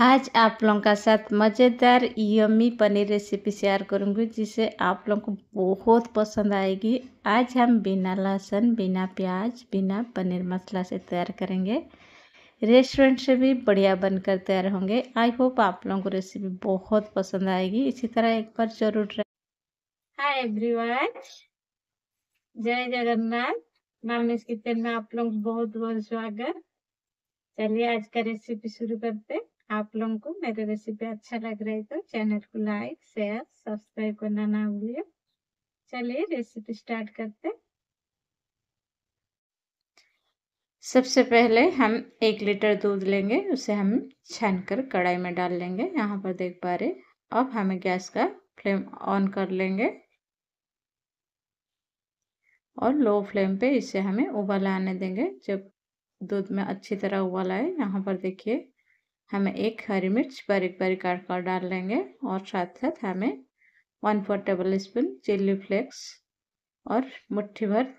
आज आप लोगों का साथ मज़ेदार यमी पनीर रेसिपी शेयर करूंगी जिसे आप लोगों को बहुत पसंद आएगी आज हम बिना लहसुन बिना प्याज बिना पनीर मसाला से तैयार करेंगे रेस्टोरेंट से भी बढ़िया बनकर तैयार होंगे आई होप आप लोगों को रेसिपी बहुत पसंद आएगी इसी तरह एक बार जरूर ट्राई हाय एवरीवन जय जगन्नाथ इस किचन में आप लोग बहुत बहुत स्वागत चलिए आज का रेसिपी शुरू करते आप लोगों को मेरी रेसिपी अच्छा लग रही तो चैनल को लाइक शेयर सब्सक्राइब करना ना भूलिए चलिए रेसिपी स्टार्ट करते सबसे पहले हम एक लीटर दूध लेंगे उसे हम छान कर कढ़ाई में डाल लेंगे यहाँ पर देख पा रहे अब हमें गैस का फ्लेम ऑन कर लेंगे और लो फ्लेम पे इसे हमें उबाल आने देंगे जब दूध में अच्छी तरह उबाल आए यहाँ पर देखिए हमें एक हरी मिर्च बारीक बारीक काट कर डाल लेंगे और साथ साथ हमें one four tablespoon chilli flakes और मुट्ठी भर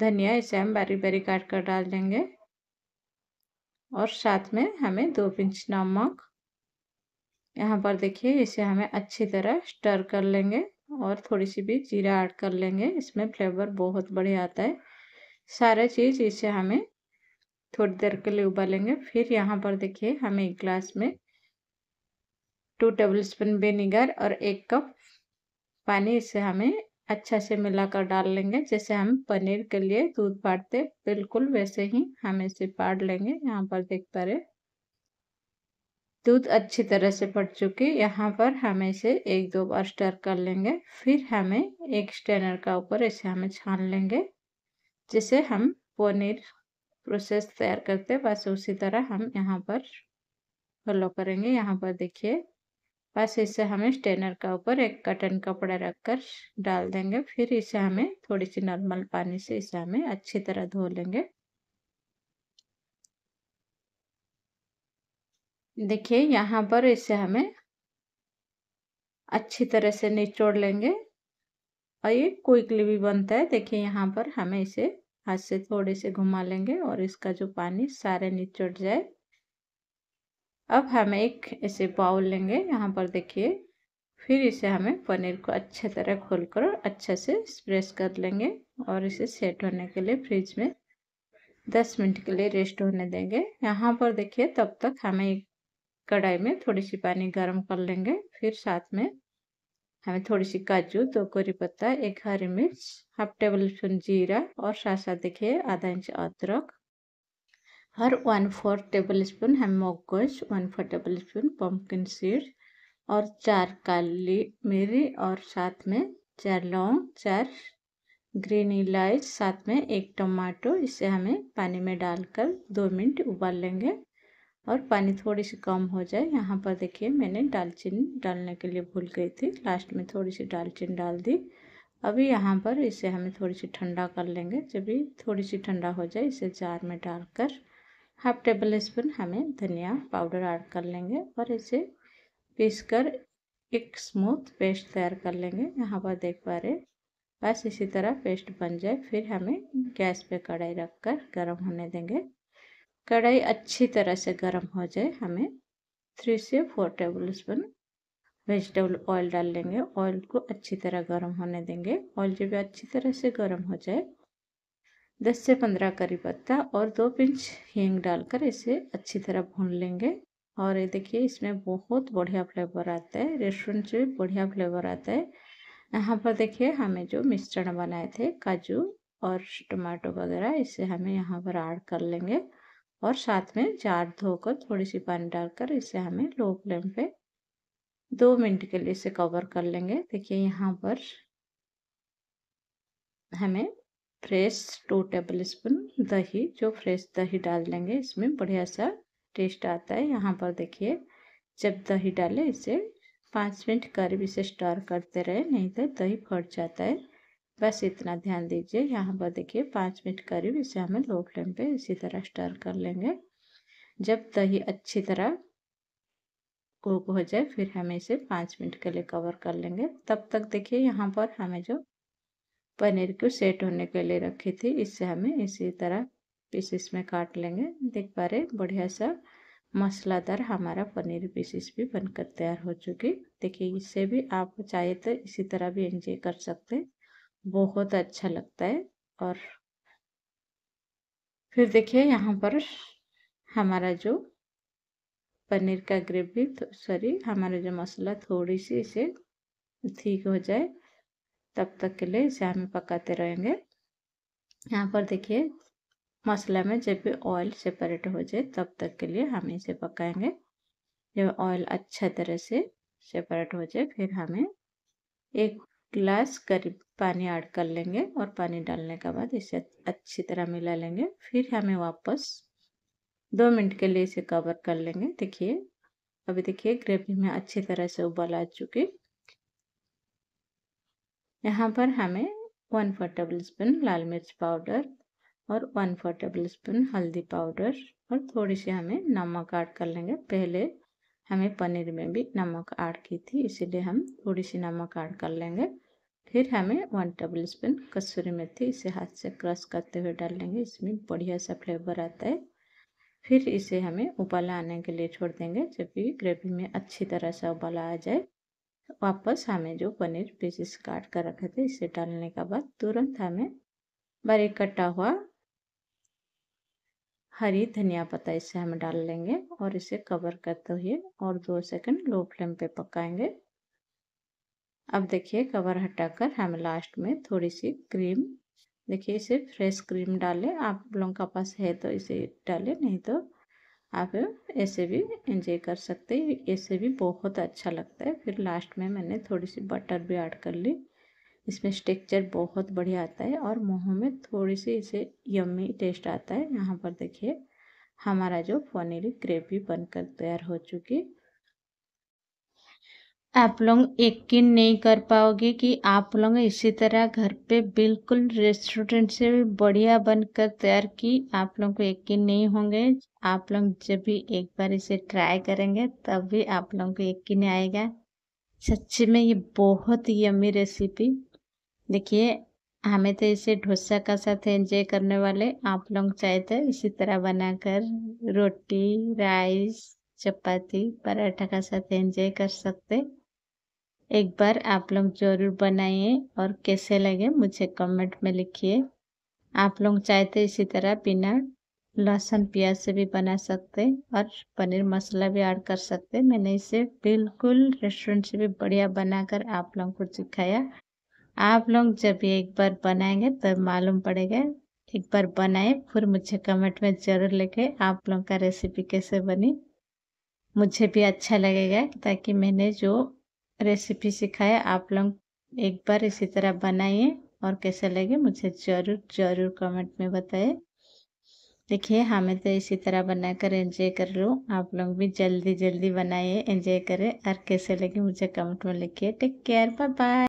धनिया इसे हम बारीक बारीक काट कर डाल देंगे और साथ में हमें दो पिंच नमक यहाँ पर देखिए इसे हमें अच्छी तरह स्टर कर लेंगे और थोड़ी सी भी जीरा ऐड कर लेंगे इसमें फ्लेवर बहुत बढ़िया आता है सारे चीज़ इसे हमें थोड़ी देर के लिए उबालेंगे फिर यहाँ पर देखिए हमें एक ग्लास में टू टेबल स्पून विनीगर और एक कप पानी इसे हमें अच्छा से मिलाकर डाल लेंगे जैसे हम पनीर के लिए दूध फाड़ते बिल्कुल वैसे ही हम इसे फाड़ लेंगे यहाँ पर देख पा रहे दूध अच्छी तरह से फट चुके यहाँ पर हम इसे एक दो बार स्टर कर लेंगे फिर हमें एक स्टेनर का ऊपर इसे हमें छान लेंगे जिसे हम पनीर प्रोसेस तैयार करते हैं बस उसी तरह हम यहाँ पर फॉलो करेंगे यहाँ पर देखिए बस इसे हमें स्टेनर का ऊपर एक कटन कपड़ा रखकर डाल देंगे फिर इसे हमें थोड़ी सी नॉर्मल पानी से इसे हमें अच्छी तरह धो लेंगे देखिए यहाँ पर इसे हमें अच्छी तरह से निचोड़ लेंगे और ये क्विकली भी बनता है देखिए यहाँ पर हमें इसे हाथ से थोड़े से घुमा लेंगे और इसका जो पानी सारे निचोड़ जाए अब हम एक ऐसे बाउल लेंगे यहाँ पर देखिए फिर इसे हमें पनीर को अच्छे तरह खोलकर अच्छे से स्प्रेस कर लेंगे और इसे सेट होने के लिए फ्रिज में 10 मिनट के लिए रेस्ट होने देंगे यहाँ पर देखिए तब तक हमें कढ़ाई में थोड़ी सी पानी गर्म कर लेंगे फिर साथ में हमें थोड़ी सी काजू दो करी पत्ता एक हरी मिर्च हाफ टेबल स्पून जीरा और साथ साथ देखिए आधा इंच अदरक और वन फोर टेबल स्पून हम मोगज one four tablespoon pumpkin seed और चार काली मिरी और साथ में चार लौंग चार ग्रीन इलायच साथ में एक टमाटो इसे हमें पानी में डालकर दो मिनट उबाल लेंगे और पानी थोड़ी सी कम हो जाए यहाँ पर देखिए मैंने दालचीनी डालने के लिए भूल गई थी लास्ट में थोड़ी सी दालचीनी डाल दी अभी यहाँ पर इसे हमें थोड़ी सी ठंडा कर लेंगे जब भी थोड़ी सी ठंडा हो जाए इसे जार में डालकर हाफ टेबल स्पून हमें धनिया पाउडर ऐड कर लेंगे और इसे पीस कर एक स्मूथ पेस्ट तैयार कर लेंगे यहाँ पर देख पा रहे बस इसी तरह पेस्ट बन जाए फिर हमें गैस पे कढ़ाई रखकर गर्म होने देंगे कढ़ाई अच्छी तरह से गर्म हो जाए हमें थ्री से four tablespoon vegetable oil डाल लेंगे ऑयल को अच्छी तरह गर्म होने देंगे ऑयल जब अच्छी तरह से गर्म हो जाए दस से पंद्रह करी पत्ता और दो पिंच हींग डालकर इसे अच्छी तरह भून लेंगे और ये देखिए इसमें बहुत बढ़िया फ्लेवर आता है रेस्टोरेंट से भी बढ़िया फ्लेवर आता है यहाँ पर देखिए हमें जो मिश्रण बनाए थे काजू और टमाटो वगैरह इसे हमें यहाँ पर ऐड कर लेंगे और साथ में जार धोकर थोड़ी सी पानी डालकर इसे हमें लो फ्लेम पे दो मिनट के लिए इसे कवर कर लेंगे देखिए यहाँ पर हमें फ्रेश टू टेबल स्पून दही जो फ्रेश दही डाल देंगे इसमें बढ़िया सा टेस्ट आता है यहाँ पर देखिए जब दही डालें इसे पाँच मिनट करीब इसे स्टोर करते रहे नहीं तो दही फट जाता है बस इतना ध्यान दीजिए यहाँ पर देखिए पाँच मिनट करीब इसे हमें लो फ्लेम पे इसी तरह स्टर कर लेंगे जब दही अच्छी तरह कुक हो जाए फिर हमें इसे पाँच मिनट के लिए कवर कर लेंगे तब तक देखिए यहाँ पर हमें जो पनीर को सेट होने के लिए रखी थी इससे हमें इसी तरह पीसेस में काट लेंगे देख पा रहे बढ़िया सा मसालादार हमारा पनीर पीसेस भी बनकर तैयार हो चुकी देखिए इससे भी आप चाहे तो इसी तरह भी एंजॉय कर सकते हैं बहुत अच्छा लगता है और फिर देखिए यहाँ पर हमारा जो पनीर का ग्रेवी तो सॉरी हमारा जो मसाला थोड़ी सी इसे ठीक हो जाए तब तक के लिए इसे हमें पकाते रहेंगे यहाँ पर देखिए मसाला में जब भी ऑयल सेपरेट हो जाए तब तक के लिए हम इसे पकाएंगे जब ऑयल अच्छा तरह से सेपरेट हो जाए फिर हमें एक ग्लास करीब पानी ऐड कर लेंगे और पानी डालने के बाद इसे अच्छी तरह मिला लेंगे फिर हमें वापस दो मिनट के लिए इसे कवर कर लेंगे देखिए अभी देखिए ग्रेवी में अच्छी तरह से उबाल आ चुकी यहाँ पर हमें वन फोर टेबल स्पून लाल मिर्च पाउडर और वन फोर टेबल स्पून हल्दी पाउडर और थोड़ी सी हमें नमक ऐड कर लेंगे पहले हमें पनीर में भी नमक ऐड की थी इसीलिए हम थोड़ी सी नमक ऐड कर लेंगे फिर हमें वन टेबल स्पून कसूरी मेथी इसे हाथ से क्रश करते हुए डाल लेंगे इसमें बढ़िया सा फ्लेवर आता है फिर इसे हमें उबाला आने के लिए छोड़ देंगे जब भी ग्रेवी में अच्छी तरह से उबाला आ जाए वापस हमें जो पनीर पीसेस काट कर रखे थे इसे डालने के बाद तुरंत हमें बारीक कटा हुआ हरी धनिया पत्ता इसे हम डाल लेंगे और इसे कवर करते हुए और दो सेकंड लो फ्लेम पे पकाएंगे अब देखिए कवर हटाकर हम लास्ट में थोड़ी सी क्रीम देखिए इसे फ्रेश क्रीम डालें आप लोगों का पास है तो इसे डालें नहीं तो आप ऐसे भी एंजॉय कर सकते हैं ऐसे भी बहुत अच्छा लगता है फिर लास्ट में मैंने थोड़ी सी बटर भी ऐड कर ली इसमें स्ट्रक्चर बहुत बढ़िया आता है और मुँह में थोड़ी सी इसे यम्मी टेस्ट आता है यहाँ पर देखिए हमारा जो पनीर ग्रेवी बनकर तैयार हो चुकी आप लोग यकीन नहीं कर पाओगे कि आप लोग इसी तरह घर पे बिल्कुल रेस्टोरेंट से भी बढ़िया बनकर तैयार की आप लोग को यकीन नहीं होंगे आप लोग जब भी एक बार इसे ट्राई करेंगे तब भी आप लोगों को यकीन आएगा सच्ची में ये बहुत ही यमी रेसिपी देखिए हमें तो इसे ढोसा का साथ एंजॉय करने वाले आप लोग चाहे तो इसी तरह बनाकर रोटी राइस चपाती पराठा का साथ एंजॉय कर सकते एक बार आप लोग ज़रूर बनाइए और कैसे लगे मुझे कमेंट में लिखिए आप लोग चाहे तो इसी तरह बिना लहसुन प्याज से भी बना सकते और पनीर मसाला भी ऐड कर सकते मैंने इसे बिल्कुल रेस्टोरेंट से भी बढ़िया बनाकर आप लोगों को सिखाया आप लोग जब एक बार बनाएंगे तब मालूम पड़ेगा एक बार बनाए फिर मुझे कमेंट में ज़रूर लिखे आप लोगों का रेसिपी कैसे बनी मुझे भी अच्छा लगेगा ताकि मैंने जो रेसिपी सिखाया आप लोग एक बार इसी तरह बनाइए और कैसे लगे मुझे ज़रूर ज़रूर कमेंट में बताएं देखिए हमें तो इसी तरह बनाकर एंजॉय कर लो आप लोग भी जल्दी जल्दी बनाइए एंजॉय करें और कैसे लगे मुझे कमेंट में लिखिए टेक केयर बाय बाय